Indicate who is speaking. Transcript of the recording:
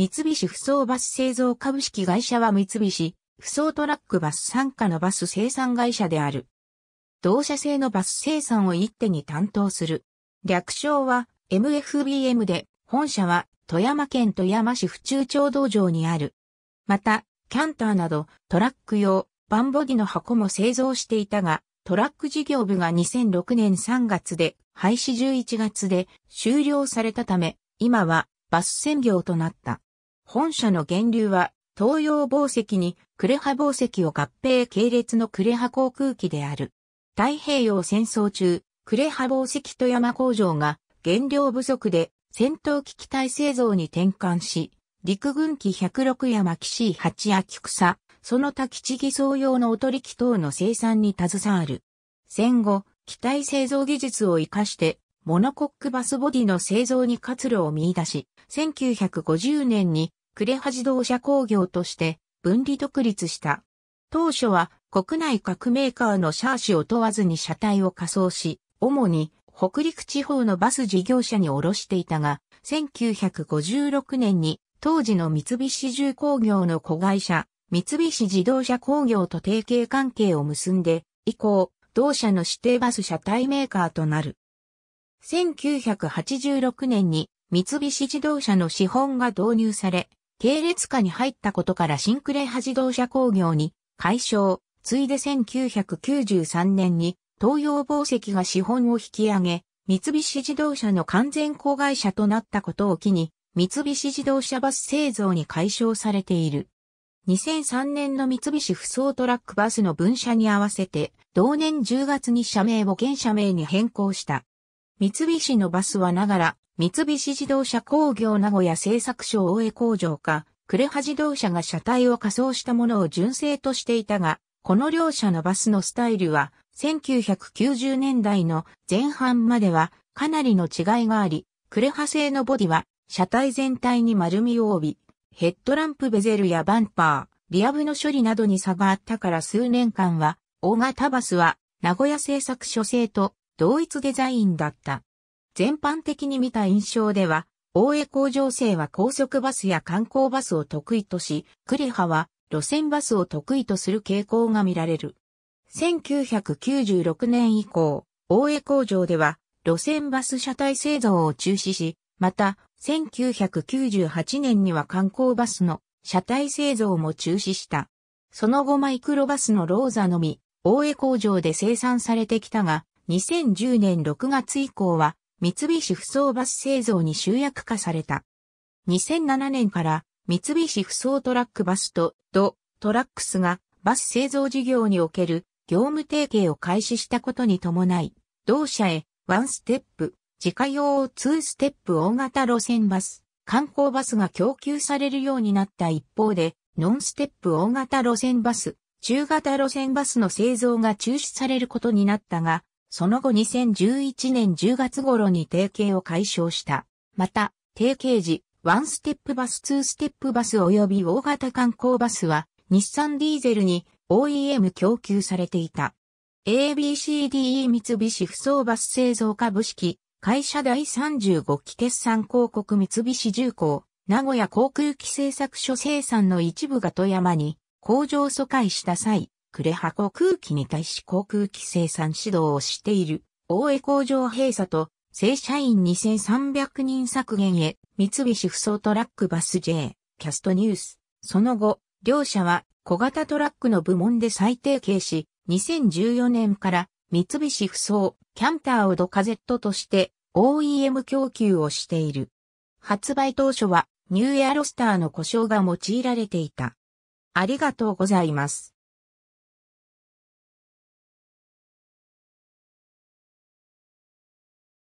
Speaker 1: 三菱不走バス製造株式会社は三菱、不走トラックバス参加のバス生産会社である。同社製のバス生産を一手に担当する。略称は MFBM で、本社は富山県富山市府中町道場にある。また、キャンターなどトラック用、バンボディの箱も製造していたが、トラック事業部が2006年3月で、廃止11月で終了されたため、今はバス専業となった。本社の源流は東洋宝石に呉羽宝石を合併系列の呉羽航空機である。太平洋戦争中、呉羽宝石富山工場が原料不足で戦闘機機体製造に転換し、陸軍機106山巻 C8 や菊草、その他基地偽装用のおとり機等の生産に携わる。戦後、機体製造技術を活かして、モノコックバスボディの製造に活路を見出し、1950年にクレハ自動車工業として分離独立した。当初は国内各メーカーのシャーシを問わずに車体を仮装し、主に北陸地方のバス事業者に卸していたが、1956年に当時の三菱重工業の子会社、三菱自動車工業と提携関係を結んで、以降、同社の指定バス車体メーカーとなる。1986年に三菱自動車の資本が導入され、系列下に入ったことからシンクレハ自動車工業に解消、ついで1993年に東洋宝石が資本を引き上げ、三菱自動車の完全子会社となったことを機に、三菱自動車バス製造に解消されている。2003年の三菱不走トラックバスの分社に合わせて、同年10月に社名を現社名に変更した。三菱のバスはながら、三菱自動車工業名古屋製作所大江工場か、クレハ自動車が車体を仮装したものを純正としていたが、この両社のバスのスタイルは、1990年代の前半まではかなりの違いがあり、クレハ製のボディは車体全体に丸みを帯び、ヘッドランプベゼルやバンパー、リア部の処理などに差があったから数年間は、大型バスは名古屋製作所製と同一デザインだった。全般的に見た印象では、大江工場生は高速バスや観光バスを得意とし、リハは路線バスを得意とする傾向が見られる。1996年以降、大江工場では路線バス車体製造を中止し、また、1998年には観光バスの車体製造も中止した。その後マイクロバスのローザのみ、大江工場で生産されてきたが、2010年6月以降は三菱不走バス製造に集約化された。2007年から三菱不走トラックバスとドトラックスがバス製造事業における業務提携を開始したことに伴い、同社へワンステップ、自家用ツーステップ大型路線バス、観光バスが供給されるようになった一方で、ノンステップ大型路線バス、中型路線バスの製造が中止されることになったが、その後2011年10月頃に提携を解消した。また、提携時、ワンステップバス、ツーステップバス及び大型観光バスは、日産ディーゼルに OEM 供給されていた。ABCDE 三菱不走バス製造株式、会社第35期決算広告三菱重工、名古屋航空機製作所生産の一部が富山に工場疎開した際、呉波航空機に対し航空機生産指導をしている、大江工場閉鎖と、正社員2300人削減へ、三菱不走トラックバス J、キャストニュース。その後、両社は小型トラックの部門で再提携し、2014年から三菱不走、キャンターをドカゼットとして OEM 供給をしている。発売当初はニューエアロスターの故障が用いられていた。ありがとうございます。